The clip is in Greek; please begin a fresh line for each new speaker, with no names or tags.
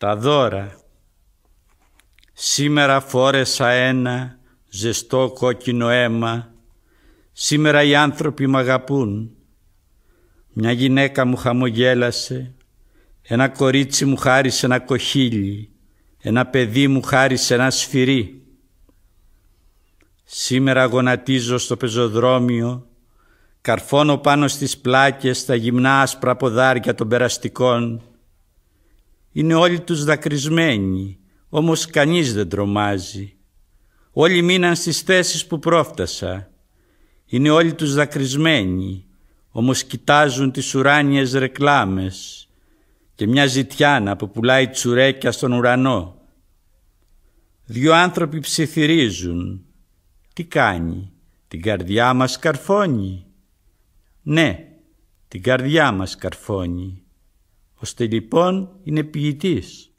Τα δώρα. Σήμερα φόρεσα ένα ζεστό κόκκινο αίμα. Σήμερα οι άνθρωποι μ' αγαπούν. Μια γυναίκα μου χαμογέλασε. Ένα κορίτσι μου χάρισε ένα κοχύλι. Ένα παιδί μου χάρισε ένα σφυρί. Σήμερα γονατίζω στο πεζοδρόμιο. Καρφώνω πάνω στις πλάκες τα γυμνά άσπρα ποδάρια των περαστικών είναι όλοι τους δακρυσμένοι, όμως κανείς δεν τρομάζει. Όλοι μείναν στις θέσεις που πρόφτασα. Είναι όλοι τους δακρυσμένοι, όμως κοιτάζουν τις ουράνιες ρεκλάμες και μια ζητιάνα που πουλάει τσουρέκια στον ουρανό. Δύο άνθρωποι ψιθυρίζουν. Τι κάνει, την καρδιά μας καρφώνει. Ναι, την καρδιά μας καρφώνει ώστε λοιπόν είναι ποιητής